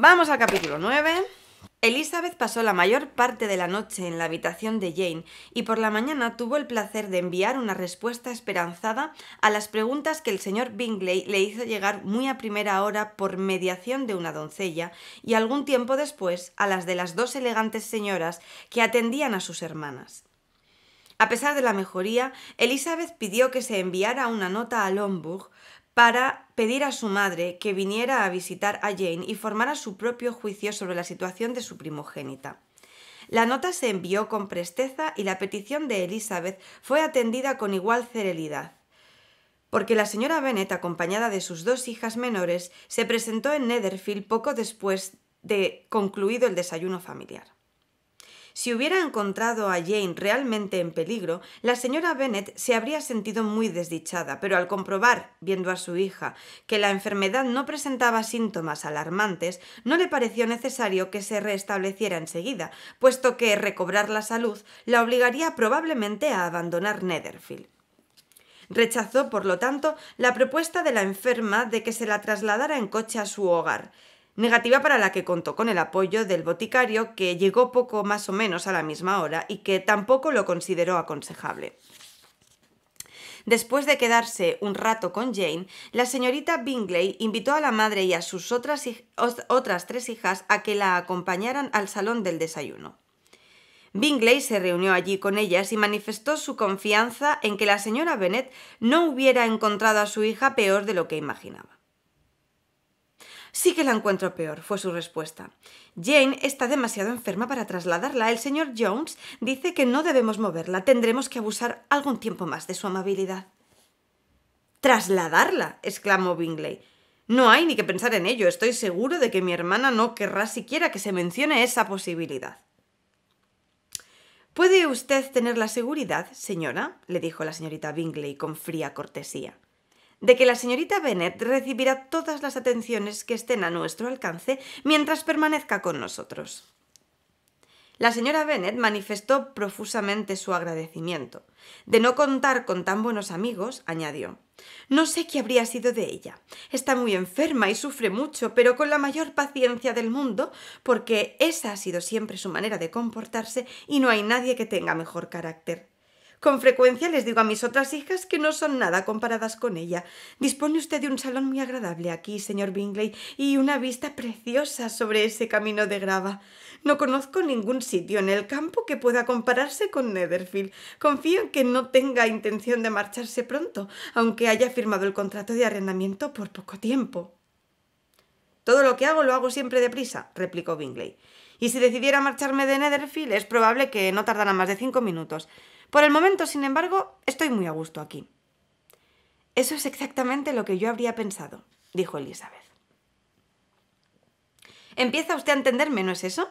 Vamos al capítulo 9. Elizabeth pasó la mayor parte de la noche en la habitación de Jane y por la mañana tuvo el placer de enviar una respuesta esperanzada a las preguntas que el señor Bingley le hizo llegar muy a primera hora por mediación de una doncella y algún tiempo después a las de las dos elegantes señoras que atendían a sus hermanas. A pesar de la mejoría, Elizabeth pidió que se enviara una nota a Lomburg para pedir a su madre que viniera a visitar a Jane y formara su propio juicio sobre la situación de su primogénita. La nota se envió con presteza y la petición de Elizabeth fue atendida con igual celeridad porque la señora Bennet, acompañada de sus dos hijas menores, se presentó en Netherfield poco después de concluido el desayuno familiar. Si hubiera encontrado a Jane realmente en peligro, la señora Bennet se habría sentido muy desdichada, pero al comprobar, viendo a su hija, que la enfermedad no presentaba síntomas alarmantes, no le pareció necesario que se restableciera enseguida, puesto que recobrar la salud la obligaría probablemente a abandonar Netherfield. Rechazó, por lo tanto, la propuesta de la enferma de que se la trasladara en coche a su hogar negativa para la que contó con el apoyo del boticario que llegó poco más o menos a la misma hora y que tampoco lo consideró aconsejable. Después de quedarse un rato con Jane, la señorita Bingley invitó a la madre y a sus otras, otras tres hijas a que la acompañaran al salón del desayuno. Bingley se reunió allí con ellas y manifestó su confianza en que la señora Bennet no hubiera encontrado a su hija peor de lo que imaginaba. Sí que la encuentro peor, fue su respuesta. Jane está demasiado enferma para trasladarla. El señor Jones dice que no debemos moverla. Tendremos que abusar algún tiempo más de su amabilidad. Trasladarla, exclamó Bingley. No hay ni que pensar en ello. Estoy seguro de que mi hermana no querrá siquiera que se mencione esa posibilidad. ¿Puede usted tener la seguridad, señora? le dijo la señorita Bingley con fría cortesía, de que la señorita Bennet recibirá todas las atenciones que estén a nuestro alcance mientras permanezca con nosotros. La señora Bennet manifestó profusamente su agradecimiento. De no contar con tan buenos amigos, añadió. No sé qué habría sido de ella. Está muy enferma y sufre mucho, pero con la mayor paciencia del mundo, porque esa ha sido siempre su manera de comportarse y no hay nadie que tenga mejor carácter. Con frecuencia les digo a mis otras hijas que no son nada comparadas con ella. Dispone usted de un salón muy agradable aquí, señor Bingley, y una vista preciosa sobre ese camino de grava. No conozco ningún sitio en el campo que pueda compararse con Netherfield. Confío en que no tenga intención de marcharse pronto, aunque haya firmado el contrato de arrendamiento por poco tiempo. Todo lo que hago lo hago siempre deprisa, replicó Bingley. Y si decidiera marcharme de Netherfield, es probable que no tardara más de cinco minutos. Por el momento, sin embargo, estoy muy a gusto aquí. Eso es exactamente lo que yo habría pensado, dijo Elizabeth. Empieza usted a entenderme, ¿no es eso?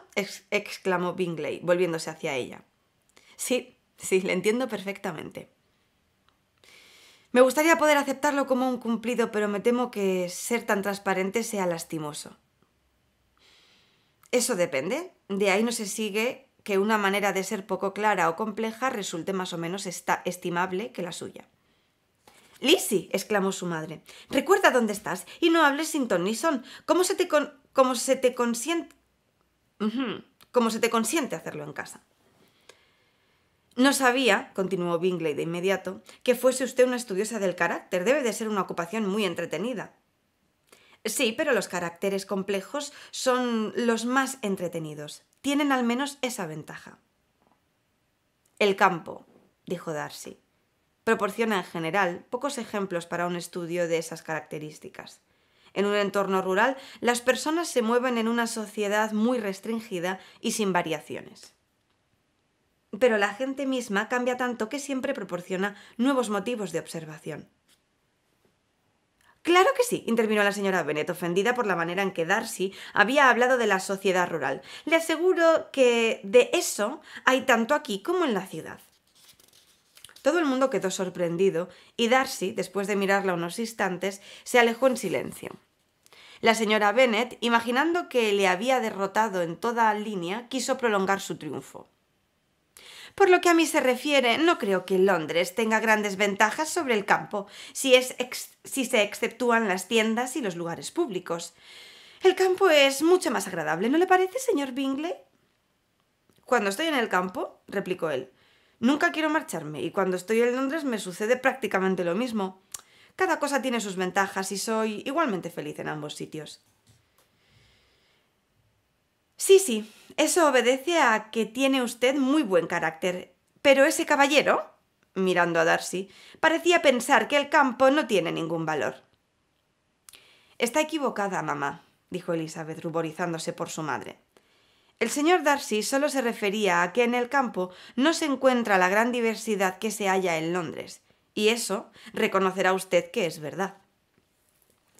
exclamó Bingley, volviéndose hacia ella. Sí, sí, le entiendo perfectamente. Me gustaría poder aceptarlo como un cumplido, pero me temo que ser tan transparente sea lastimoso. Eso depende. De ahí no se sigue que una manera de ser poco clara o compleja resulte más o menos estimable que la suya. Lizzie, exclamó su madre, recuerda dónde estás y no hables sin ton ni son. ¿Cómo se te, se te consiente? ¿Cómo se te consiente hacerlo en casa? No sabía, continuó Bingley de inmediato, que fuese usted una estudiosa del carácter. Debe de ser una ocupación muy entretenida. Sí, pero los caracteres complejos son los más entretenidos tienen al menos esa ventaja. El campo, dijo Darcy, proporciona en general pocos ejemplos para un estudio de esas características. En un entorno rural, las personas se mueven en una sociedad muy restringida y sin variaciones. Pero la gente misma cambia tanto que siempre proporciona nuevos motivos de observación. Claro que sí, intervino la señora Bennet, ofendida por la manera en que Darcy había hablado de la sociedad rural. Le aseguro que de eso hay tanto aquí como en la ciudad. Todo el mundo quedó sorprendido y Darcy, después de mirarla unos instantes, se alejó en silencio. La señora Bennet, imaginando que le había derrotado en toda línea, quiso prolongar su triunfo. Por lo que a mí se refiere, no creo que Londres tenga grandes ventajas sobre el campo, si, se exceptúan las tiendas y los lugares públicos. El campo es mucho más agradable, ¿no le parece, señor Bingley? Cuando estoy en el campo, replicó él, nunca quiero marcharme, y cuando estoy en Londres me sucede prácticamente lo mismo. Cada cosa tiene sus ventajas y soy igualmente feliz en ambos sitios. Sí, sí, eso obedece a que tiene usted muy buen carácter. Pero ese caballero, mirando a Darcy, parecía pensar que el campo no tiene ningún valor. Está equivocada, mamá, dijo Elizabeth, ruborizándose por su madre. El señor Darcy solo se refería a que en el campo no se encuentra la gran diversidad que se halla en Londres, y eso reconocerá usted que es verdad.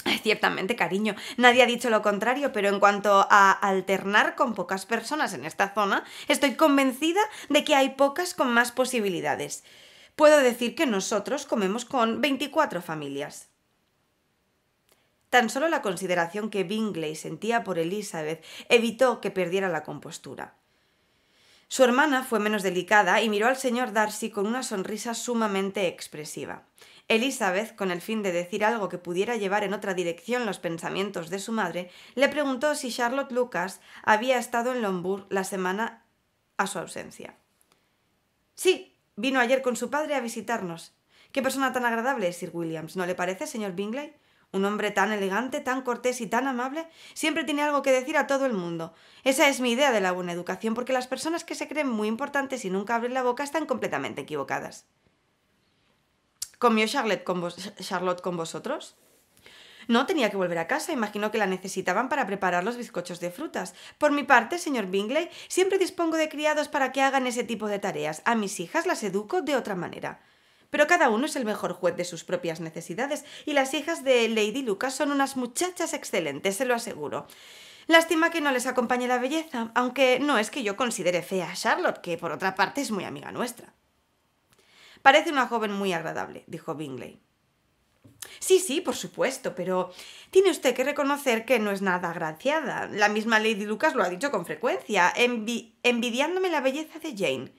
Ciertamente, cariño, nadie ha dicho lo contrario, pero en cuanto a alternar con pocas personas en esta zona, estoy convencida de que hay pocas con más posibilidades. Puedo decir que nosotros comemos con 24 familias. Tan solo la consideración que Bingley sentía por Elizabeth evitó que perdiera la compostura. Su hermana fue menos delicada y miró al señor Darcy con una sonrisa sumamente expresiva. Elizabeth, con el fin de decir algo que pudiera llevar en otra dirección los pensamientos de su madre, le preguntó si Charlotte Lucas había estado en Lombourg la semana a su ausencia. Sí, vino ayer con su padre a visitarnos. Qué persona tan agradable es Sir Williams, ¿no le parece, señor Bingley? Un hombre tan elegante, tan cortés y tan amable, siempre tiene algo que decir a todo el mundo. Esa es mi idea de la buena educación, porque las personas que se creen muy importantes y nunca abren la boca están completamente equivocadas. ¿Comió Charlotte con, vosotros? No tenía que volver a casa, imagino que la necesitaban para preparar los bizcochos de frutas. Por mi parte, señor Bingley, siempre dispongo de criados para que hagan ese tipo de tareas. A mis hijas las educo de otra manera. Pero cada uno es el mejor juez de sus propias necesidades, y las hijas de Lady Lucas son unas muchachas excelentes, se lo aseguro. Lástima que no les acompañe la belleza, aunque no es que yo considere fea a Charlotte, que por otra parte es muy amiga nuestra. Parece una joven muy agradable, dijo Bingley. Sí, sí, por supuesto, pero tiene usted que reconocer que no es nada agraciada. La misma Lady Lucas lo ha dicho con frecuencia, envidiándome la belleza de Jane.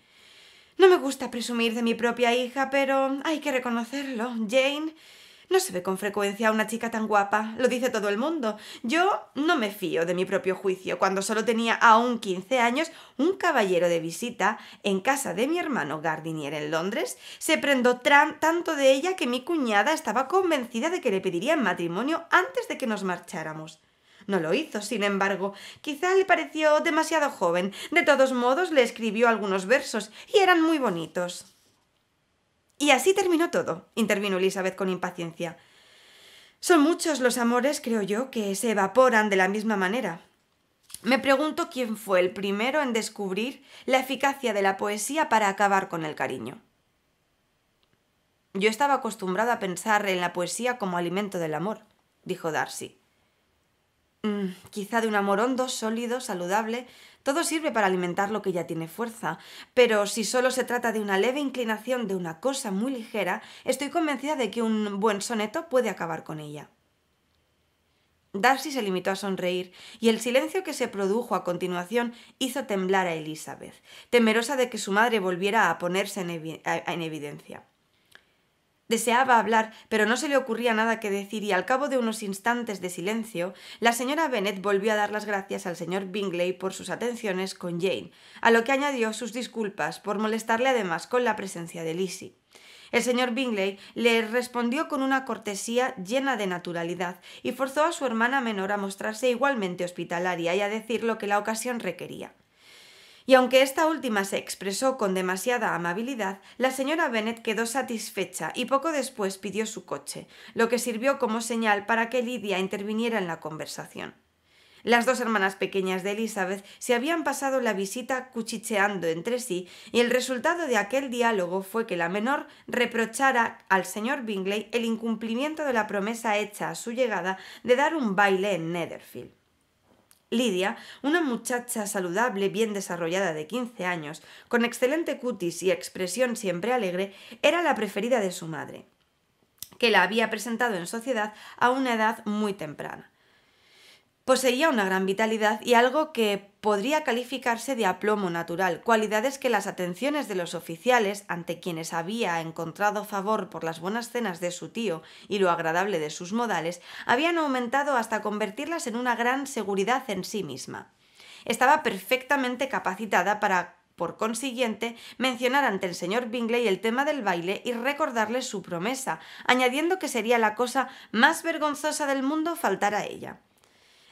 No me gusta presumir de mi propia hija, pero hay que reconocerlo. Jane no se ve con frecuencia a una chica tan guapa, lo dice todo el mundo. Yo no me fío de mi propio juicio. Cuando solo tenía aún 15 años, un caballero de visita en casa de mi hermano Gardinier en Londres se prendó tanto de ella que mi cuñada estaba convencida de que le pediría en matrimonio antes de que nos marcháramos. No lo hizo, sin embargo. Quizá le pareció demasiado joven. De todos modos, le escribió algunos versos y eran muy bonitos. Y así terminó todo, intervino Elizabeth con impaciencia. Son muchos los amores, creo yo, que se evaporan de la misma manera. Me pregunto quién fue el primero en descubrir la eficacia de la poesía para acabar con el cariño. Yo estaba acostumbrado a pensar en la poesía como alimento del amor, dijo Darcy. Mm, quizá de un amor hondo, sólido, saludable, todo sirve para alimentar lo que ya tiene fuerza, pero si solo se trata de una leve inclinación de una cosa muy ligera, estoy convencida de que un buen soneto puede acabar con ella. Darcy se limitó a sonreír, y el silencio que se produjo a continuación hizo temblar a Elizabeth, temerosa de que su madre volviera a ponerse en, en evidencia. Deseaba hablar, pero no se le ocurría nada que decir y al cabo de unos instantes de silencio, la señora Bennet volvió a dar las gracias al señor Bingley por sus atenciones con Jane, a lo que añadió sus disculpas por molestarle además con la presencia de Lizzie. El señor Bingley le respondió con una cortesía llena de naturalidad y forzó a su hermana menor a mostrarse igualmente hospitalaria y a decir lo que la ocasión requería. Y aunque esta última se expresó con demasiada amabilidad, la señora Bennet quedó satisfecha y poco después pidió su coche, lo que sirvió como señal para que Lidia interviniera en la conversación. Las dos hermanas pequeñas de Elizabeth se habían pasado la visita cuchicheando entre sí, y el resultado de aquel diálogo fue que la menor reprochara al señor Bingley el incumplimiento de la promesa hecha a su llegada de dar un baile en Netherfield. Lidia, una muchacha saludable, bien desarrollada de 15 años, con excelente cutis y expresión siempre alegre, era la preferida de su madre, que la había presentado en sociedad a una edad muy temprana. Poseía una gran vitalidad y algo que podría calificarse de aplomo natural, cualidades que las atenciones de los oficiales, ante quienes había encontrado favor por las buenas cenas de su tío y lo agradable de sus modales, habían aumentado hasta convertirlas en una gran seguridad en sí misma. Estaba perfectamente capacitada para, por consiguiente, mencionar ante el señor Bingley el tema del baile y recordarle su promesa, añadiendo que sería la cosa más vergonzosa del mundo faltar a ella.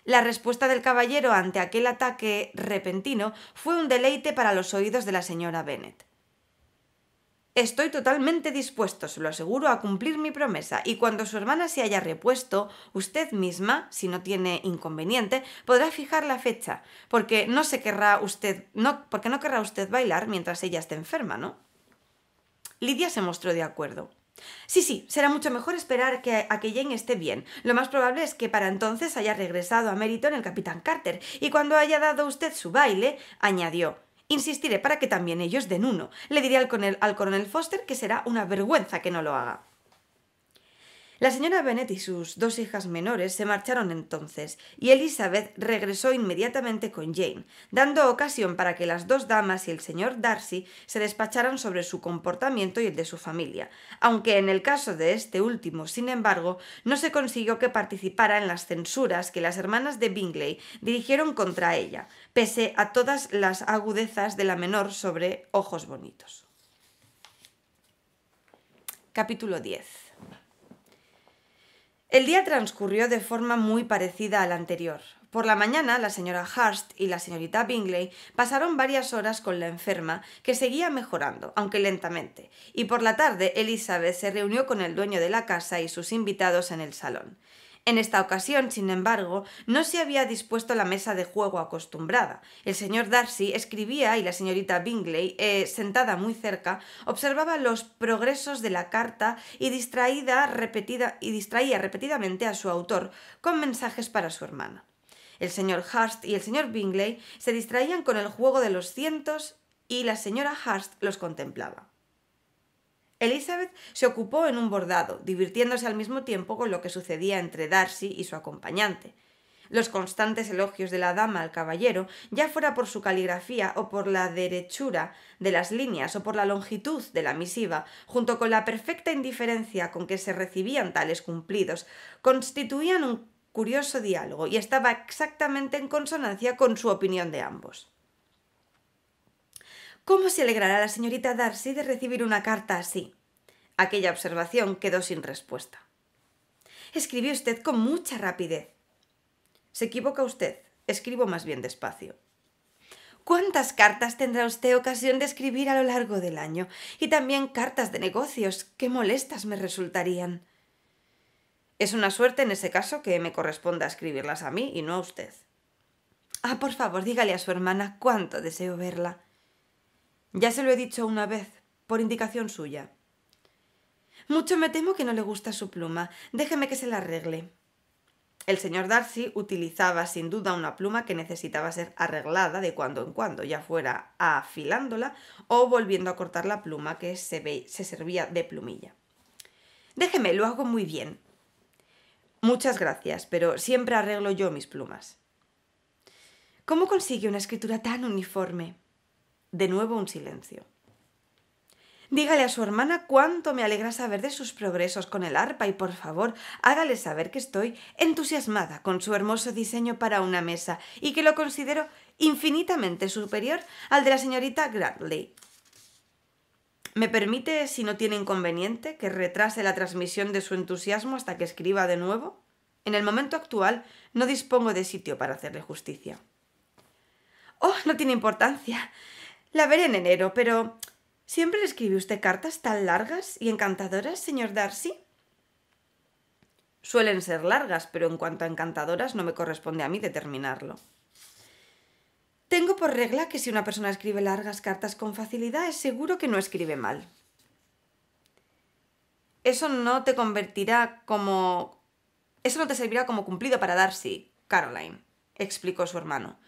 La respuesta del caballero ante aquel ataque repentino fue un deleite para los oídos de la señora Bennet. Estoy totalmente dispuesto, se lo aseguro, a cumplir mi promesa, y cuando su hermana se haya repuesto, usted misma, si no tiene inconveniente, podrá fijar la fecha, porque no se querrá usted, no, porque no querrá usted bailar mientras ella esté enferma, ¿no? Lidia se mostró de acuerdo. Sí, sí, será mucho mejor esperar que a que Jane esté bien. Lo más probable es que para entonces haya regresado a Meriton el capitán Carter, y cuando haya dado usted su baile, añadió Insistiré para que también ellos den uno. Le diré al coronel Foster que será una vergüenza que no lo haga. La señora Bennet y sus dos hijas menores se marcharon entonces, y Elizabeth regresó inmediatamente con Jane, dando ocasión para que las dos damas y el señor Darcy se despacharan sobre su comportamiento y el de su familia, aunque en el caso de este último, sin embargo, no se consiguió que participara en las censuras que las hermanas de Bingley dirigieron contra ella, pese a todas las agudezas de la menor sobre ojos bonitos. Capítulo 10 el día transcurrió de forma muy parecida al anterior. Por la mañana, la señora Hurst y la señorita Bingley pasaron varias horas con la enferma, que seguía mejorando, aunque lentamente, y por la tarde Elizabeth se reunió con el dueño de la casa y sus invitados en el salón. En esta ocasión, sin embargo, no se había dispuesto la mesa de juego acostumbrada. El señor Darcy escribía y la señorita Bingley, eh, sentada muy cerca, observaba los progresos de la carta y, distraída, repetida, y distraía repetidamente a su autor con mensajes para su hermana. El señor Hurst y el señor Bingley se distraían con el juego de los cientos y la señora Hurst los contemplaba. Elizabeth se ocupó en un bordado, divirtiéndose al mismo tiempo con lo que sucedía entre Darcy y su acompañante. Los constantes elogios de la dama al caballero, ya fuera por su caligrafía o por la derechura de las líneas o por la longitud de la misiva, junto con la perfecta indiferencia con que se recibían tales cumplidos, constituían un curioso diálogo y estaba exactamente en consonancia con su opinión de ambos. ¿Cómo se alegrará la señorita Darcy de recibir una carta así? Aquella observación quedó sin respuesta. Escribió usted con mucha rapidez. Se equivoca usted. Escribo más bien despacio. ¿Cuántas cartas tendrá usted ocasión de escribir a lo largo del año? Y también cartas de negocios. Qué molestas me resultarían. Es una suerte en ese caso que me corresponda escribirlas a mí y no a usted. Ah, por favor, dígale a su hermana cuánto deseo verla. Ya se lo he dicho una vez, por indicación suya. Mucho me temo que no le gusta su pluma. Déjeme que se la arregle. El señor Darcy utilizaba sin duda una pluma que necesitaba ser arreglada de cuando en cuando, ya fuera afilándola o volviendo a cortar la pluma que se, servía de plumilla. Déjeme, lo hago muy bien. Muchas gracias, pero siempre arreglo yo mis plumas. ¿Cómo consigue una escritura tan uniforme? De nuevo un silencio. Dígale a su hermana cuánto me alegra saber de sus progresos con el arpa y por favor hágale saber que estoy entusiasmada con su hermoso diseño para una mesa y que lo considero infinitamente superior al de la señorita Gradley. ¿Me permite, si no tiene inconveniente, que retrase la transmisión de su entusiasmo hasta que escriba de nuevo? En el momento actual no dispongo de sitio para hacerle justicia. Oh, no tiene importancia. La veré en enero, pero ¿siempre le escribe usted cartas tan largas y encantadoras, señor Darcy? Suelen ser largas, pero en cuanto a encantadoras no me corresponde a mí determinarlo. Tengo por regla que si una persona escribe largas cartas con facilidad es seguro que no escribe mal. Eso no te convertirá como... Eso no te servirá como cumplido para Darcy, Caroline, explicó su hermano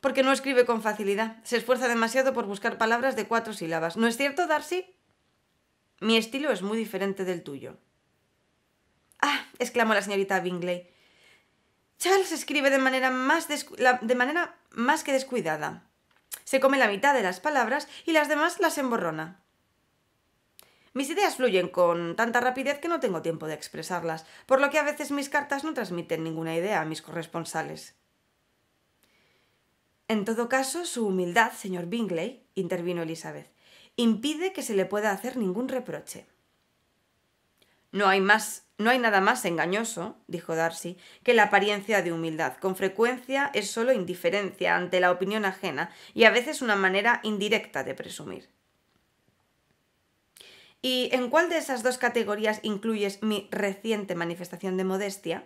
porque no escribe con facilidad. Se esfuerza demasiado por buscar palabras de cuatro sílabas. ¿No es cierto, Darcy? Mi estilo es muy diferente del tuyo. Ah, exclamó la señorita Bingley. Charles escribe de manera más, de manera más que descuidada. Se come la mitad de las palabras y las demás las emborrona. Mis ideas fluyen con tanta rapidez que no tengo tiempo de expresarlas, por lo que a veces mis cartas no transmiten ninguna idea a mis corresponsales. En todo caso, su humildad, señor Bingley, intervino Elizabeth, impide que se le pueda hacer ningún reproche. No hay más, no hay nada más engañoso, dijo Darcy, que la apariencia de humildad. Con frecuencia es solo indiferencia ante la opinión ajena y a veces una manera indirecta de presumir. ¿Y en cuál de esas dos categorías incluyes mi reciente manifestación de modestia?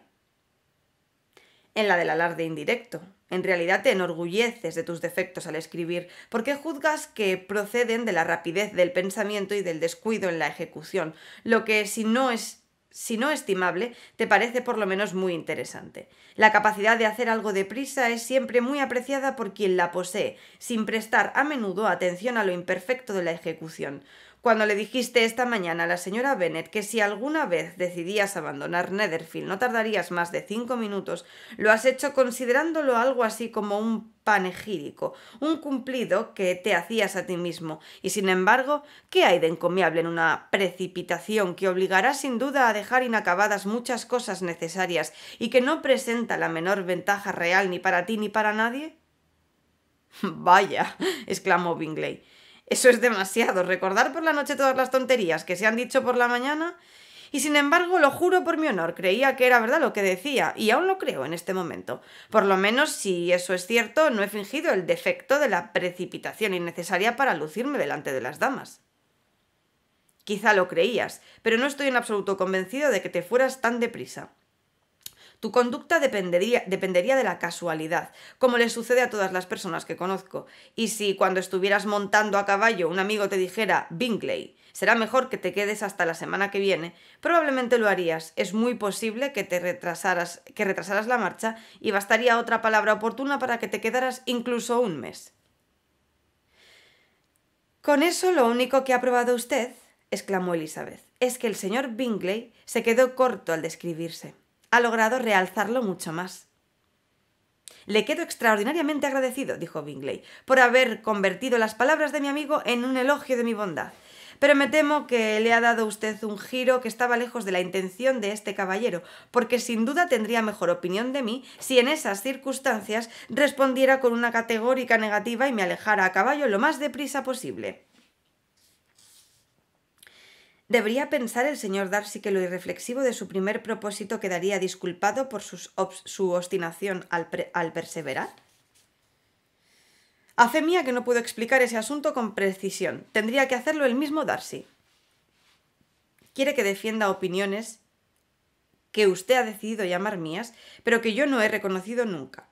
en la del alarde indirecto. En realidad te enorgulleces de tus defectos al escribir, porque juzgas que proceden de la rapidez del pensamiento y del descuido en la ejecución, lo que si no es si no estimable, te parece por lo menos muy interesante. La capacidad de hacer algo deprisa es siempre muy apreciada por quien la posee, sin prestar a menudo atención a lo imperfecto de la ejecución. Cuando le dijiste esta mañana a la señora Bennett que si alguna vez decidías abandonar Netherfield no tardarías más de cinco minutos, lo has hecho considerándolo algo así como un panegírico, un cumplido que te hacías a ti mismo, y sin embargo, ¿qué hay de encomiable en una precipitación que obligará sin duda a dejar inacabadas muchas cosas necesarias y que no presenta la menor ventaja real ni para ti ni para nadie? Vaya, exclamó Bingley. Eso es demasiado, recordar por la noche todas las tonterías que se han dicho por la mañana. Y sin embargo, lo juro por mi honor, creía que era verdad lo que decía, y aún lo creo en este momento. Por lo menos, si eso es cierto, no he fingido el defecto de la precipitación innecesaria para lucirme delante de las damas. Quizá lo creías, pero no estoy en absoluto convencido de que te fueras tan deprisa. Tu conducta dependería, dependería de la casualidad, como le sucede a todas las personas que conozco. Y si cuando estuvieras montando a caballo un amigo te dijera, Bingley, será mejor que te quedes hasta la semana que viene, probablemente lo harías. Es muy posible que te retrasaras, que retrasaras la marcha y bastaría otra palabra oportuna para que te quedaras incluso un mes. Con eso lo único que ha probado usted, exclamó Elizabeth, es que el señor Bingley se quedó corto al describirse ha logrado realzarlo mucho más. Le quedo extraordinariamente agradecido, dijo Bingley, por haber convertido las palabras de mi amigo en un elogio de mi bondad. Pero me temo que le ha dado usted un giro que estaba lejos de la intención de este caballero, porque sin duda tendría mejor opinión de mí si en esas circunstancias respondiera con una categórica negativa y me alejara a caballo lo más deprisa posible. Debería pensar el señor Darcy que lo irreflexivo de su primer propósito quedaría disculpado por su obstinación al, perseverar. A fe mía que no puedo explicar ese asunto con precisión. Tendría que hacerlo el mismo Darcy. Quiere que defienda opiniones que usted ha decidido llamar mías, pero que yo no he reconocido nunca.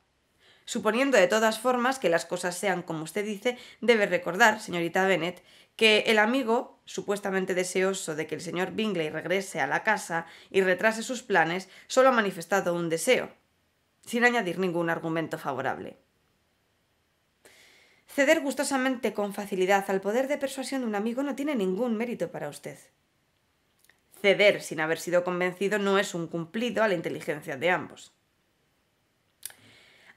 Suponiendo de todas formas que las cosas sean como usted dice, debe recordar, señorita Bennett, que el amigo, supuestamente deseoso de que el señor Bingley regrese a la casa y retrase sus planes, solo ha manifestado un deseo, sin añadir ningún argumento favorable. Ceder gustosamente con facilidad al poder de persuasión de un amigo no tiene ningún mérito para usted. Ceder sin haber sido convencido no es un cumplido a la inteligencia de ambos.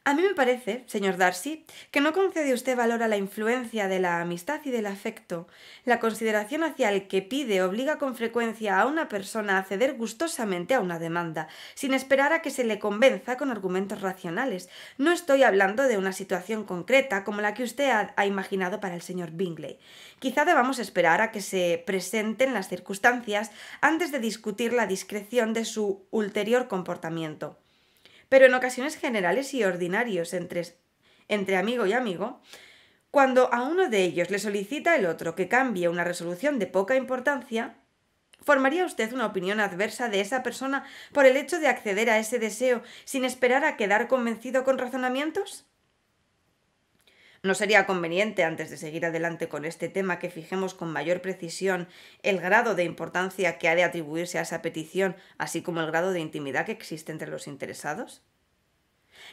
A mí me parece, señor Darcy, que no concede usted valor a la influencia de la amistad y del afecto. La consideración hacia el que pide obliga con frecuencia a una persona a ceder gustosamente a una demanda, sin esperar a que se le convenza con argumentos racionales. No estoy hablando de una situación concreta como la que usted ha, ha imaginado para el señor Bingley. Quizá debamos esperar a que se presenten las circunstancias antes de discutir la discreción de su ulterior comportamiento pero en ocasiones generales y ordinarios entre, entre amigo y amigo, cuando a uno de ellos le solicita el otro que cambie una resolución de poca importancia, ¿Formaría usted una opinión adversa de esa persona por el hecho de acceder a ese deseo sin esperar a quedar convencido con razonamientos? ¿No sería conveniente, antes de seguir adelante con este tema, que fijemos con mayor precisión el grado de importancia que ha de atribuirse a esa petición, así como el grado de intimidad que existe entre los interesados?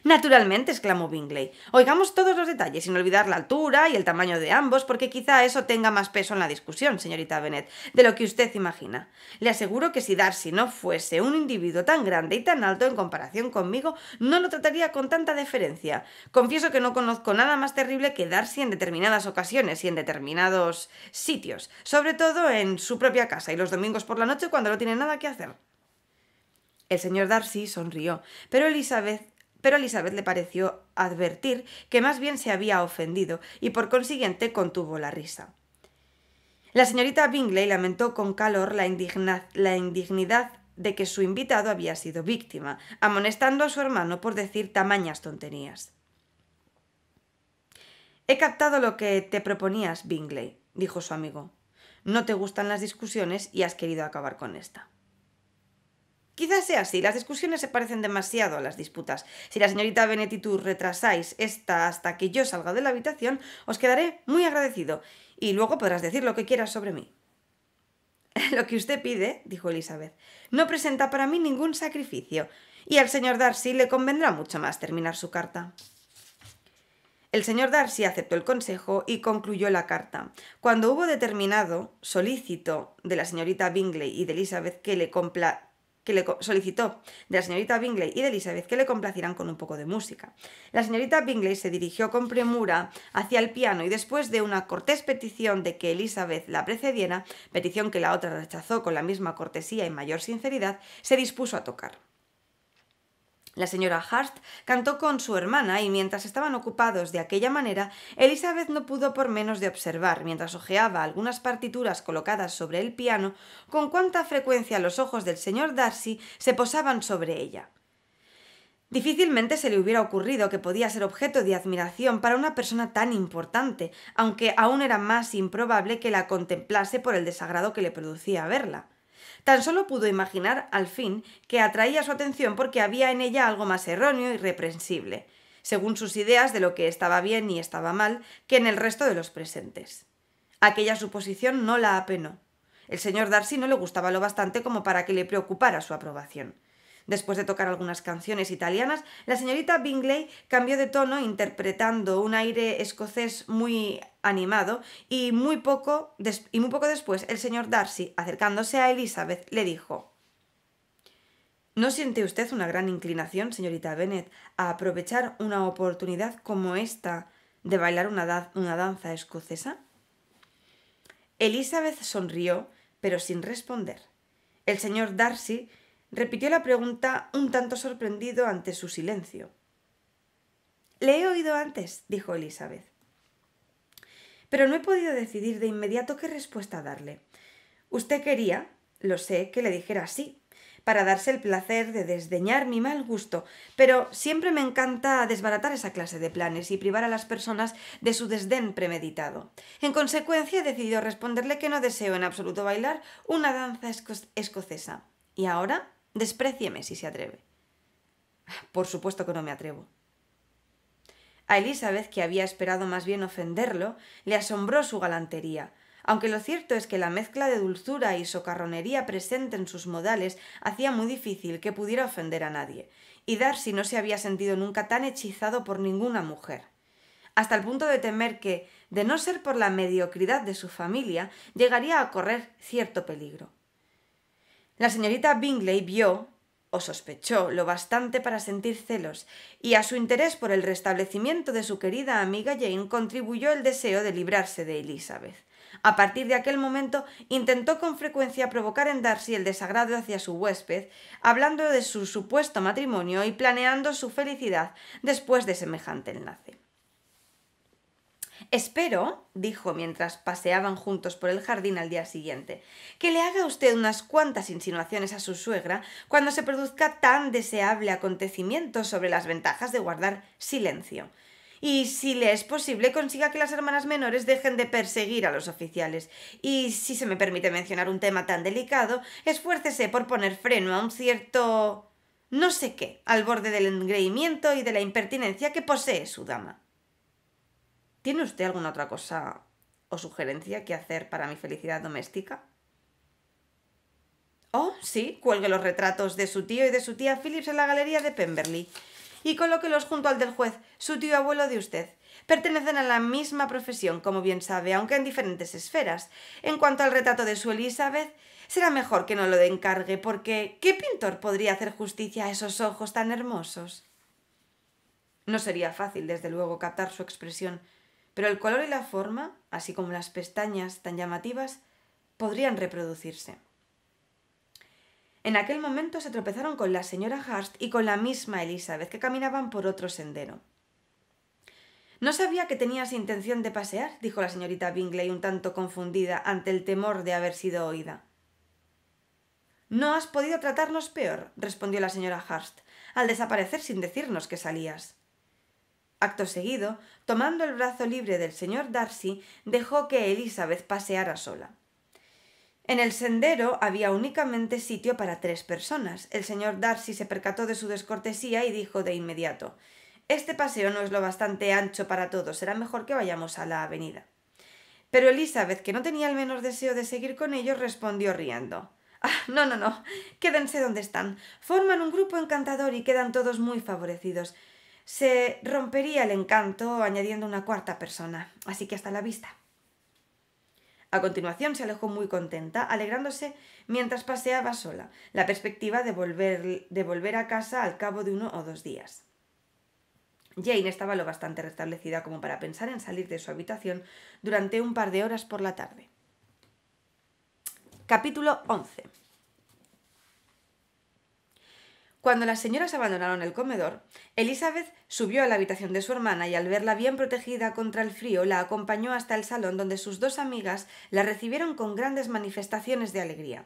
Naturalmente, exclamó Bingley. Oigamos todos los detalles, sin olvidar la altura y el tamaño de ambos, porque quizá eso tenga más peso en la discusión, señorita Bennet, de lo que usted imagina. Le aseguro que si Darcy no fuese un individuo tan grande y tan alto en comparación conmigo, no lo trataría con tanta deferencia. Confieso que no conozco nada más terrible que Darcy en determinadas ocasiones y en determinados sitios, sobre todo en su propia casa y los domingos por la noche cuando no tiene nada que hacer. El señor Darcy sonrió, pero Elizabeth pero Elizabeth le pareció advertir que más bien se había ofendido y por consiguiente contuvo la risa. La señorita Bingley lamentó con calor la, la indignidad de que su invitado había sido víctima, amonestando a su hermano por decir tamañas tonterías. He captado lo que te proponías, Bingley, dijo su amigo. No te gustan las discusiones y has querido acabar con esta. Quizás sea así, las discusiones se parecen demasiado a las disputas. Si la señorita Benet y tú retrasáis esta hasta que yo salga de la habitación, os quedaré muy agradecido y luego podrás decir lo que quieras sobre mí. Lo que usted pide, dijo Elizabeth, no presenta para mí ningún sacrificio, y al señor Darcy le convendrá mucho más terminar su carta. El señor Darcy aceptó el consejo y concluyó la carta. Cuando hubo determinado, solícito, de la señorita Bingley y de Elizabeth que le, compla le solicitó de la señorita Bingley y de Elizabeth que le complacieran con un poco de música. La señorita Bingley se dirigió con premura hacia el piano y después de una cortés petición de que Elizabeth la precediera, petición que la otra rechazó con la misma cortesía y mayor sinceridad, se dispuso a tocar. La señora Hart cantó con su hermana y mientras estaban ocupados de aquella manera, Elizabeth no pudo por menos de observar, mientras hojeaba algunas partituras colocadas sobre el piano, con cuánta frecuencia los ojos del señor Darcy se posaban sobre ella. Difícilmente se le hubiera ocurrido que podía ser objeto de admiración para una persona tan importante, aunque aún era más improbable que la contemplase por el desagrado que le producía verla. Tan solo pudo imaginar, al fin, que atraía su atención porque había en ella algo más erróneo y reprensible, según sus ideas de lo que estaba bien y estaba mal, que en el resto de los presentes. Aquella suposición no la apenó. El señor Darcy no le gustaba lo bastante como para que le preocupara su aprobación. Después de tocar algunas canciones italianas, la señorita Bingley cambió de tono interpretando un aire escocés muy animado y muy poco, y muy poco después el señor Darcy, acercándose a Elizabeth, le dijo ¿No siente usted una gran inclinación, señorita Bennet, a aprovechar una oportunidad como esta de bailar una, una danza escocesa? Elizabeth sonrió, pero sin responder. El señor Darcy repitió la pregunta un tanto sorprendido ante su silencio. Le he oído antes, dijo Elizabeth. Pero no he podido decidir de inmediato qué respuesta darle. Usted quería, lo sé, que le dijera sí, para darse el placer de desdeñar mi mal gusto, pero siempre me encanta desbaratar esa clase de planes y privar a las personas de su desdén premeditado. En consecuencia, he decidido responderle que no deseo en absoluto bailar una danza escocesa. ¿Y ahora? —Desprécieme si se atreve. Por supuesto que no me atrevo. A Elizabeth, que había esperado más bien ofenderlo, le asombró su galantería, aunque lo cierto es que la mezcla de dulzura y socarronería presente en sus modales hacía muy difícil que pudiera ofender a nadie, y si no se había sentido nunca tan hechizado por ninguna mujer, hasta el punto de temer que, de no ser por la mediocridad de su familia, llegaría a correr cierto peligro. La señorita Bingley vio, o sospechó, lo bastante para sentir celos, y a su interés por el restablecimiento de su querida amiga Jane contribuyó el deseo de librarse de Elizabeth. A partir de aquel momento intentó con frecuencia provocar en Darcy el desagrado hacia su huésped, hablando de su supuesto matrimonio y planeando su felicidad después de semejante enlace. Espero, dijo mientras paseaban juntos por el jardín al día siguiente, que le haga usted unas cuantas insinuaciones a su suegra cuando se produzca tan deseable acontecimiento sobre las ventajas de guardar silencio. Y si le es posible, consiga que las hermanas menores dejen de perseguir a los oficiales. Y si se me permite mencionar un tema tan delicado, esfuércese por poner freno a un cierto... no sé qué, al borde del engreimiento y de la impertinencia que posee su dama. ¿Tiene usted alguna otra cosa o sugerencia que hacer para mi felicidad doméstica? Oh, sí, cuelgue los retratos de su tío y de su tía Phillips en la galería de Pemberley y colóquelos junto al del juez, su tío abuelo de usted. Pertenecen a la misma profesión, como bien sabe, aunque en diferentes esferas. En cuanto al retrato de su Elizabeth, será mejor que no lo encargue, porque ¿qué pintor podría hacer justicia a esos ojos tan hermosos? No sería fácil, desde luego, captar su expresión, pero el color y la forma, así como las pestañas tan llamativas, podrían reproducirse. En aquel momento se tropezaron con la señora Hurst y con la misma Elizabeth, que caminaban por otro sendero. No sabía que tenías intención de pasear, dijo la señorita Bingley un tanto confundida ante el temor de haber sido oída. No has podido tratarnos peor, respondió la señora Hurst, al desaparecer sin decirnos que salías. Acto seguido, tomando el brazo libre del señor Darcy, dejó que Elizabeth paseara sola. En el sendero había únicamente sitio para tres personas. El señor Darcy se percató de su descortesía y dijo de inmediato Este paseo no es lo bastante ancho para todos, será mejor que vayamos a la avenida. Pero Elizabeth, que no tenía el menor deseo de seguir con ellos, respondió riendo. Ah, no, no, no. Quédense donde están. Forman un grupo encantador y quedan todos muy favorecidos se rompería el encanto añadiendo una cuarta persona. Así que hasta la vista. A continuación se alejó muy contenta, alegrándose mientras paseaba sola, la perspectiva de volver, de volver a casa al cabo de uno o dos días. Jane estaba lo bastante restablecida como para pensar en salir de su habitación durante un par de horas por la tarde. Capítulo 11. Cuando las señoras abandonaron el comedor, Elizabeth subió a la habitación de su hermana y al verla bien protegida contra el frío, la acompañó hasta el salón donde sus dos amigas la recibieron con grandes manifestaciones de alegría.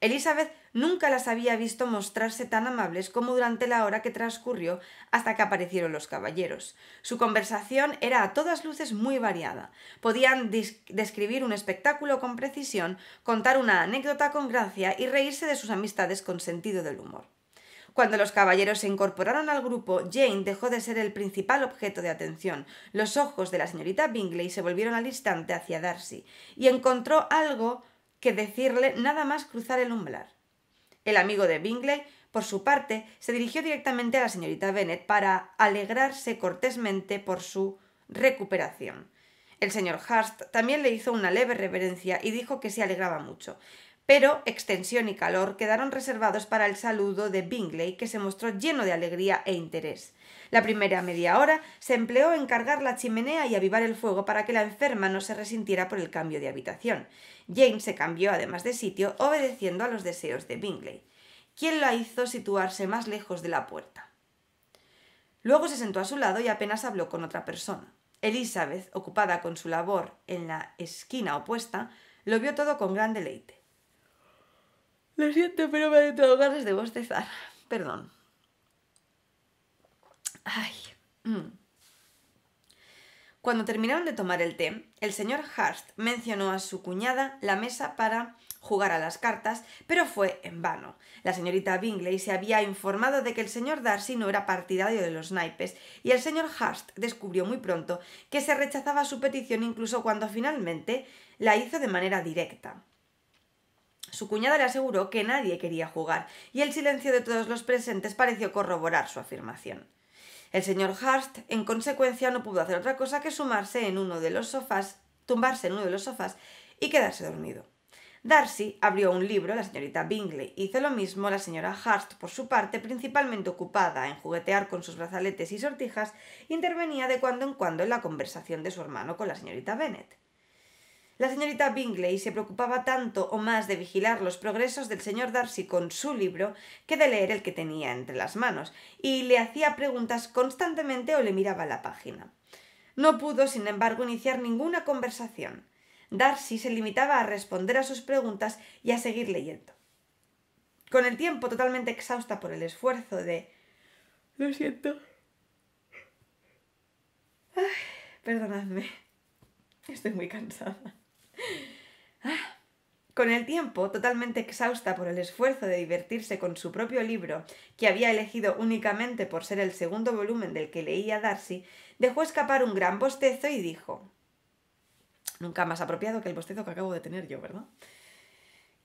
Elizabeth nunca las había visto mostrarse tan amables como durante la hora que transcurrió hasta que aparecieron los caballeros. Su conversación era a todas luces muy variada. Podían describir un espectáculo con precisión, contar una anécdota con gracia y reírse de sus amistades con sentido del humor. Cuando los caballeros se incorporaron al grupo, Jane dejó de ser el principal objeto de atención. Los ojos de la señorita Bingley se volvieron al instante hacia Darcy y encontró algo que decirle nada más cruzar el umbral. El amigo de Bingley, por su parte, se dirigió directamente a la señorita Bennet para alegrarse cortésmente por su recuperación. El señor Hurst también le hizo una leve reverencia y dijo que se alegraba mucho pero extensión y calor quedaron reservados para el saludo de Bingley, que se mostró lleno de alegría e interés. La primera media hora se empleó en cargar la chimenea y avivar el fuego para que la enferma no se resintiera por el cambio de habitación. Jane se cambió además de sitio, obedeciendo a los deseos de Bingley, quien la hizo situarse más lejos de la puerta. Luego se sentó a su lado y apenas habló con otra persona. Elizabeth, ocupada con su labor en la esquina opuesta, lo vio todo con gran deleite. Lo siento, pero me ha entrado ganas de bostezar. Perdón. Ay. Mm. Cuando terminaron de tomar el té, el señor Hurst mencionó a su cuñada la mesa para jugar a las cartas, pero fue en vano. La señorita Bingley se había informado de que el señor Darcy no era partidario de los naipes, y el señor Hurst descubrió muy pronto que se rechazaba su petición incluso cuando finalmente la hizo de manera directa. Su cuñada le aseguró que nadie quería jugar, y el silencio de todos los presentes pareció corroborar su afirmación. El señor Hurst, en consecuencia, no pudo hacer otra cosa que sumarse en uno de los sofás, tumbarse en uno de los sofás y quedarse dormido. Darcy abrió un libro, la señorita Bingley hizo lo mismo, la señora Hurst, por su parte, principalmente ocupada en juguetear con sus brazaletes y sortijas, intervenía de cuando en cuando en la conversación de su hermano con la señorita Bennett. La señorita Bingley se preocupaba tanto o más de vigilar los progresos del señor Darcy con su libro que de leer el que tenía entre las manos, y le hacía preguntas constantemente o le miraba la página. No pudo, sin embargo, iniciar ninguna conversación. Darcy se limitaba a responder a sus preguntas y a seguir leyendo. Con el tiempo, totalmente exhausta por el esfuerzo de... Lo siento. perdonadme. Estoy muy cansada. Ah, con el tiempo, totalmente exhausta por el esfuerzo de divertirse con su propio libro, que había elegido únicamente por ser el segundo volumen del que leía Darcy, dejó escapar un gran bostezo y dijo Nunca más apropiado que el bostezo que acabo de tener yo, ¿verdad?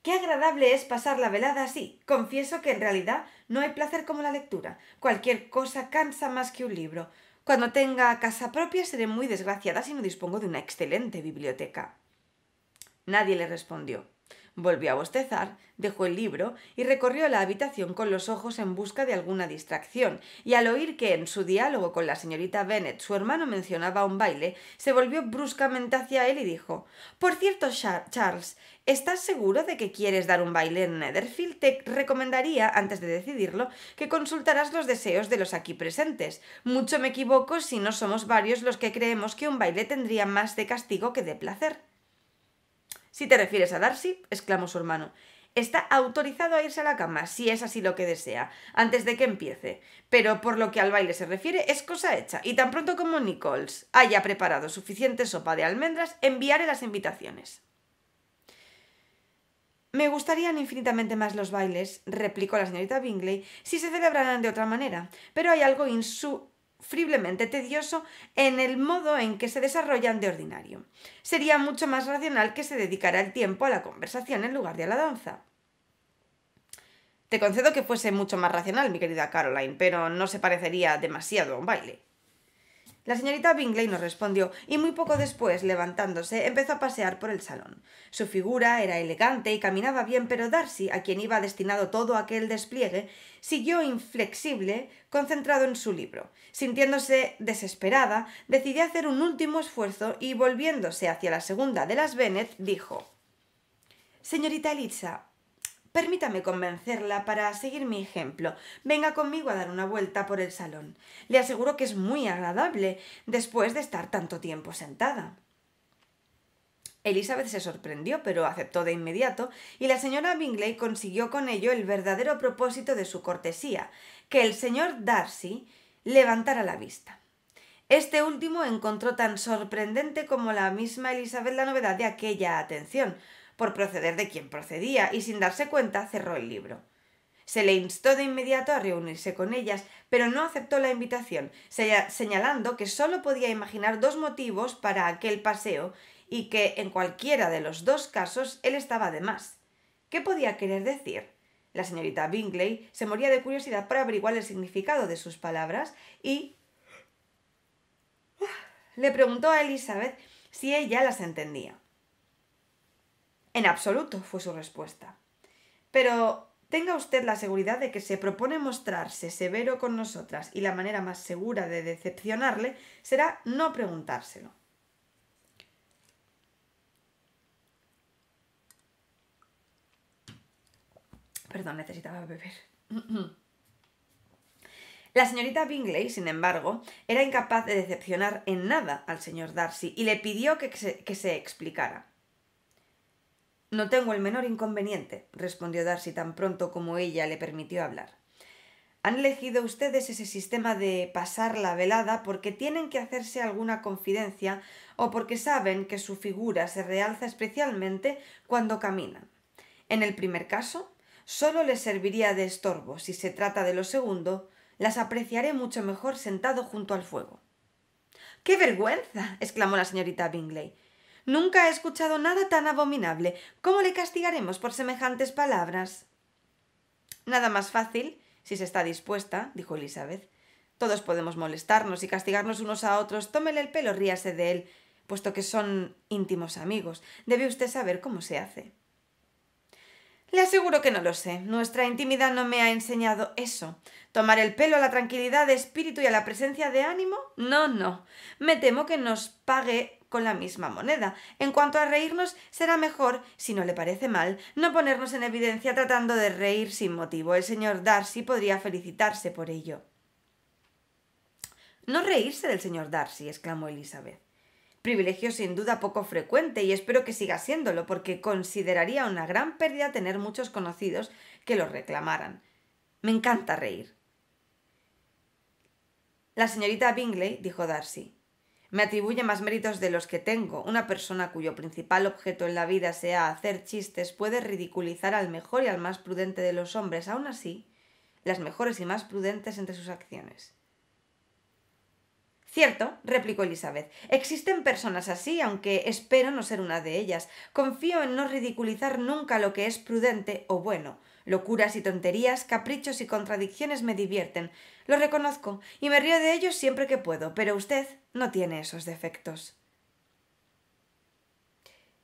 Qué agradable es pasar la velada así. Confieso que en realidad no hay placer como la lectura. Cualquier cosa cansa más que un libro. Cuando tenga casa propia seré muy desgraciada si no dispongo de una excelente biblioteca. Nadie le respondió. Volvió a bostezar, dejó el libro y recorrió la habitación con los ojos en busca de alguna distracción, y al oír que en su diálogo con la señorita Bennet su hermano mencionaba un baile, se volvió bruscamente hacia él y dijo Por cierto, Charles, ¿estás seguro de que quieres dar un baile en Netherfield? Te recomendaría, antes de decidirlo, que consultaras los deseos de los aquí presentes. Mucho me equivoco si no somos varios los que creemos que un baile tendría más de castigo que de placer. Si te refieres a Darcy, exclamó su hermano, está autorizado a irse a la cama, si es así lo que desea, antes de que empiece. Pero por lo que al baile se refiere, es cosa hecha, y tan pronto como Nichols haya preparado suficiente sopa de almendras, enviaré las invitaciones. Me gustarían infinitamente más los bailes, replicó la señorita Bingley, si se celebraran de otra manera, pero hay algo insu friblemente tedioso en el modo en que se desarrollan de ordinario. Sería mucho más racional que se dedicara el tiempo a la conversación en lugar de a la danza. Te concedo que fuese mucho más racional, mi querida Caroline, pero no se parecería demasiado a un baile. La señorita Bingley no respondió, y muy poco después, levantándose, empezó a pasear por el salón. Su figura era elegante y caminaba bien, pero Darcy, a quien iba destinado todo aquel despliegue, siguió inflexible, concentrado en su libro. Sintiéndose desesperada, decidió hacer un último esfuerzo y, volviéndose hacia la segunda de las Bennet, dijo Señorita Elitza, Permítame convencerla para seguir mi ejemplo. Venga conmigo a dar una vuelta por el salón. Le aseguro que es muy agradable después de estar tanto tiempo sentada. Elizabeth se sorprendió, pero aceptó de inmediato, y la señora Bingley consiguió con ello el verdadero propósito de su cortesía, que el señor Darcy levantara la vista. Este último encontró tan sorprendente como la misma Elizabeth la novedad de aquella atención, por proceder de quien procedía, y sin darse cuenta cerró el libro. Se le instó de inmediato a reunirse con ellas, pero no aceptó la invitación, señalando que sólo podía imaginar dos motivos para aquel paseo y que en cualquiera de los dos casos él estaba de más. ¿Qué podía querer decir? La señorita Bingley se moría de curiosidad para averiguar el significado de sus palabras y ¡ah! le preguntó a Elizabeth si ella las entendía. En absoluto, fue su respuesta. Pero tenga usted la seguridad de que se propone mostrarse severo con nosotras y la manera más segura de decepcionarle será no preguntárselo. Perdón, necesitaba beber. La señorita Bingley, sin embargo, era incapaz de decepcionar en nada al señor Darcy y le pidió que se, que se explicara. No tengo el menor inconveniente, respondió Darcy tan pronto como ella le permitió hablar. Han elegido ustedes ese sistema de pasar la velada porque tienen que hacerse alguna confidencia o porque saben que su figura se realza especialmente cuando caminan. En el primer caso, solo les serviría de estorbo. Si se trata de lo segundo, las apreciaré mucho mejor sentado junto al fuego. ¡Qué vergüenza! exclamó la señorita Bingley. Nunca he escuchado nada tan abominable. ¿Cómo le castigaremos por semejantes palabras? Nada más fácil, si se está dispuesta, dijo Elizabeth. Todos podemos molestarnos y castigarnos unos a otros. Tómele el pelo, ríase de él, puesto que son íntimos amigos. Debe usted saber cómo se hace. Le aseguro que no lo sé. Nuestra intimidad no me ha enseñado eso. Tomar el pelo a la tranquilidad de espíritu y a la presencia de ánimo. No, no. Me temo que nos pague con la misma moneda. En cuanto a reírnos, será mejor, si no le parece mal, no ponernos en evidencia tratando de reír sin motivo. El señor Darcy podría felicitarse por ello. No reírse del señor Darcy, exclamó Elizabeth. Privilegio sin duda poco frecuente y espero que siga siéndolo, porque consideraría una gran pérdida tener muchos conocidos que lo reclamaran. Me encanta reír. La señorita Bingley, dijo Darcy, me atribuye más méritos de los que tengo. Una persona cuyo principal objeto en la vida sea hacer chistes puede ridiculizar al mejor y al más prudente de los hombres, aún así, las mejores y más prudentes entre sus acciones. Cierto, replicó Elizabeth, existen personas así, aunque espero no ser una de ellas. Confío en no ridiculizar nunca lo que es prudente o bueno, Locuras y tonterías, caprichos y contradicciones me divierten. Lo reconozco y me río de ellos siempre que puedo, pero usted no tiene esos defectos.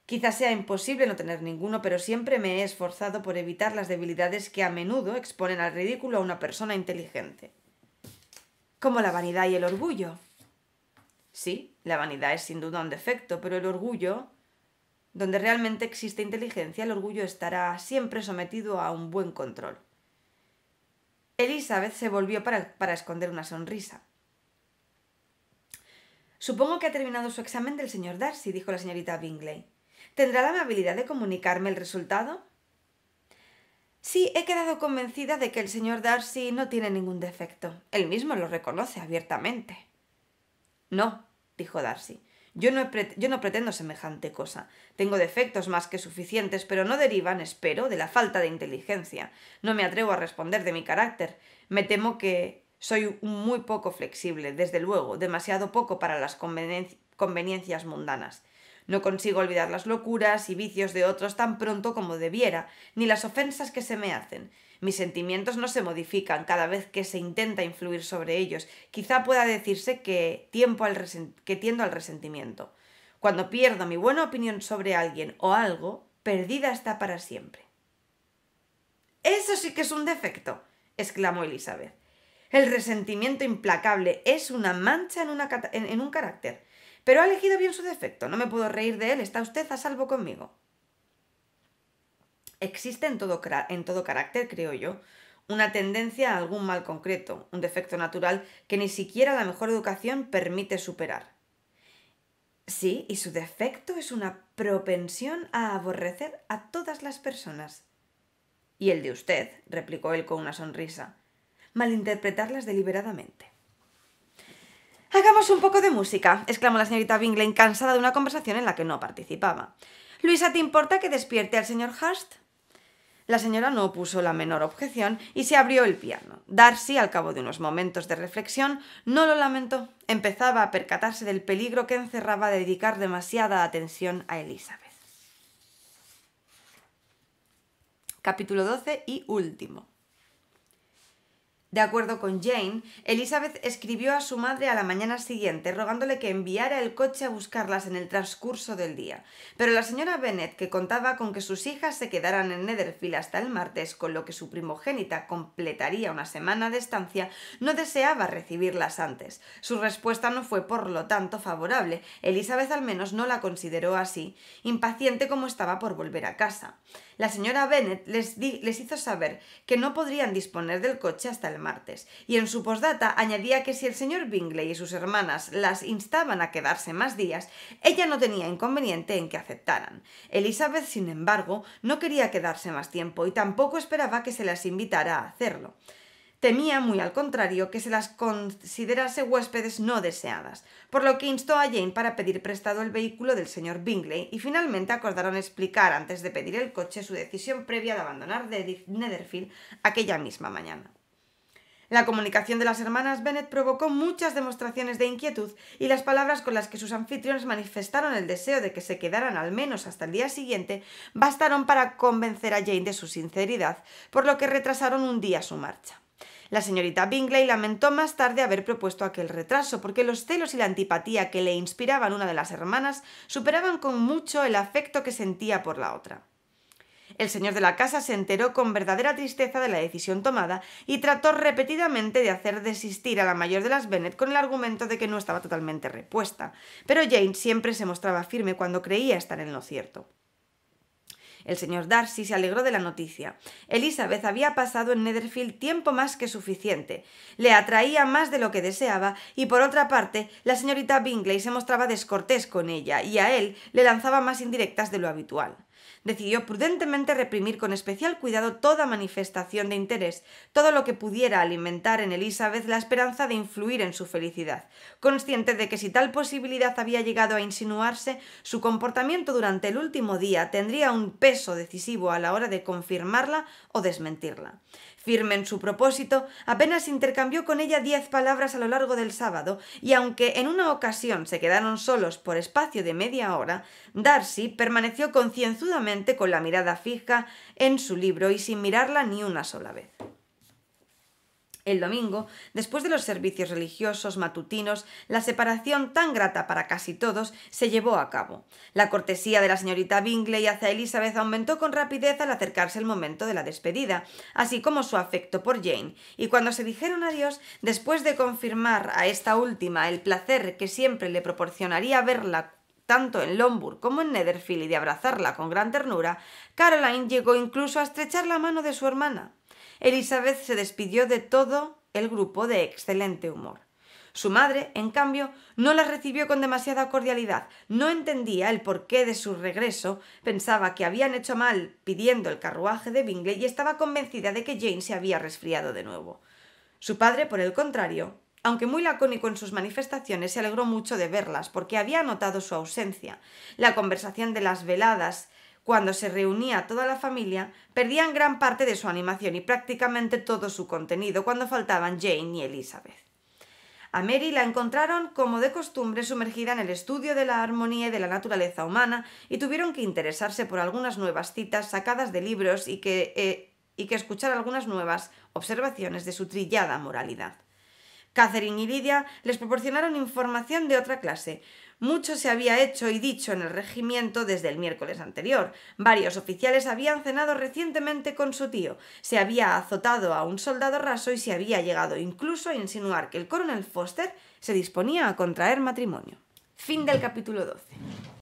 Quizás sea imposible no tener ninguno, pero siempre me he esforzado por evitar las debilidades que a menudo exponen al ridículo a una persona inteligente. Como la vanidad y el orgullo. Sí, la vanidad es sin duda un defecto, pero el orgullo donde realmente existe inteligencia, el orgullo estará siempre sometido a un buen control. Elizabeth se volvió para, esconder una sonrisa. Supongo que ha terminado su examen del señor Darcy, dijo la señorita Bingley. ¿Tendrá la amabilidad de comunicarme el resultado? Sí, he quedado convencida de que el señor Darcy no tiene ningún defecto. Él mismo lo reconoce abiertamente. No, dijo Darcy. Yo no, pretendo semejante cosa. Tengo defectos más que suficientes, pero no derivan, espero, de la falta de inteligencia. No me atrevo a responder de mi carácter. Me temo que soy muy poco flexible, desde luego, demasiado poco para las conveniencias mundanas. No consigo olvidar las locuras y vicios de otros tan pronto como debiera, ni las ofensas que se me hacen. Mis sentimientos no se modifican cada vez que se intenta influir sobre ellos. Quizá pueda decirse que, tiempo tiendo al resentimiento. Cuando pierdo mi buena opinión sobre alguien o algo, perdida está para siempre. Eso sí que es un defecto, exclamó Elizabeth. El resentimiento implacable es una mancha en, en un carácter. Pero ha elegido bien su defecto, no me puedo reír de él, está usted a salvo conmigo. Existe en todo, carácter, creo yo, una tendencia a algún mal concreto, un defecto natural que ni siquiera la mejor educación permite superar. Sí, y su defecto es una propensión a aborrecer a todas las personas. Y el de usted, replicó él con una sonrisa, malinterpretarlas deliberadamente. Hagamos un poco de música, exclamó la señorita Bingley, cansada de una conversación en la que no participaba. Luisa, ¿te importa que despierte al señor Hurst? La señora no puso la menor objeción y se abrió el piano. Darcy, al cabo de unos momentos de reflexión, no lo lamentó. Empezaba a percatarse del peligro que encerraba dedicar demasiada atención a Elizabeth. Capítulo 12 y último. De acuerdo con Jane, Elizabeth escribió a su madre a la mañana siguiente rogándole que enviara el coche a buscarlas en el transcurso del día. Pero la señora Bennet, que contaba con que sus hijas se quedaran en Netherfield hasta el martes, con lo que su primogénita completaría una semana de estancia, no deseaba recibirlas antes. Su respuesta no fue por lo tanto favorable. Elizabeth al menos no la consideró así, impaciente como estaba por volver a casa. La señora Bennet les, les hizo saber que no podrían disponer del coche hasta el martes. Y en su postdata añadía que si el señor Bingley y sus hermanas las instaban a quedarse más días, ella no tenía inconveniente en que aceptaran. Elizabeth, sin embargo, no quería quedarse más tiempo y tampoco esperaba que se las invitara a hacerlo. Temía, muy al contrario, que se las considerase huéspedes no deseadas, por lo que instó a Jane para pedir prestado el vehículo del señor Bingley y finalmente acordaron explicar antes de pedir el coche su decisión previa de abandonar Netherfield aquella misma mañana. La comunicación de las hermanas Bennett provocó muchas demostraciones de inquietud y las palabras con las que sus anfitriones manifestaron el deseo de que se quedaran al menos hasta el día siguiente bastaron para convencer a Jane de su sinceridad, por lo que retrasaron un día su marcha. La señorita Bingley lamentó más tarde haber propuesto aquel retraso, porque los celos y la antipatía que le inspiraban una de las hermanas superaban con mucho el afecto que sentía por la otra. El señor de la casa se enteró con verdadera tristeza de la decisión tomada y trató repetidamente de hacer desistir a la mayor de las Bennet con el argumento de que no estaba totalmente repuesta, pero Jane siempre se mostraba firme cuando creía estar en lo cierto. El señor Darcy se alegró de la noticia. Elizabeth había pasado en Netherfield tiempo más que suficiente. Le atraía más de lo que deseaba y, por otra parte, la señorita Bingley se mostraba descortés con ella y a él le lanzaba más indirectas de lo habitual. Decidió prudentemente reprimir con especial cuidado toda manifestación de interés, todo lo que pudiera alimentar en Elizabeth la esperanza de influir en su felicidad. Consciente de que si tal posibilidad había llegado a insinuarse, su comportamiento durante el último día tendría un peso decisivo a la hora de confirmarla o desmentirla. Firme en su propósito, apenas intercambió con ella diez palabras a lo largo del sábado, y aunque en una ocasión se quedaron solos por espacio de media hora, Darcy permaneció concienzudamente con la mirada fija en su libro y sin mirarla ni una sola vez. El domingo, después de los servicios religiosos matutinos, la separación tan grata para casi todos se llevó a cabo. La cortesía de la señorita Bingley hacia Elizabeth aumentó con rapidez al acercarse el momento de la despedida, así como su afecto por Jane, y cuando se dijeron adiós, después de confirmar a esta última el placer que siempre le proporcionaría verla tanto en Lomburg como en Netherfield y de abrazarla con gran ternura, Caroline llegó incluso a estrechar la mano de su hermana. Elizabeth se despidió de todo el grupo de excelente humor. Su madre, en cambio, no la recibió con demasiada cordialidad, no entendía el porqué de su regreso, pensaba que habían hecho mal pidiendo el carruaje de Bingley y estaba convencida de que Jane se había resfriado de nuevo. Su padre, por el contrario, aunque muy lacónico en sus manifestaciones, se alegró mucho de verlas, porque había notado su ausencia. La conversación de las veladas cuando se reunía toda la familia, perdían gran parte de su animación y prácticamente todo su contenido cuando faltaban Jane y Elizabeth. A Mary la encontraron, como de costumbre, sumergida en el estudio de la armonía y de la naturaleza humana y tuvieron que interesarse por algunas nuevas citas sacadas de libros y que, eh, escuchar algunas nuevas observaciones de su trillada moralidad. Catherine y Lydia les proporcionaron información de otra clase, mucho se había hecho y dicho en el regimiento desde el miércoles anterior. Varios oficiales habían cenado recientemente con su tío, se había azotado a un soldado raso y se había llegado incluso a insinuar que el coronel Foster se disponía a contraer matrimonio. Fin del capítulo 12.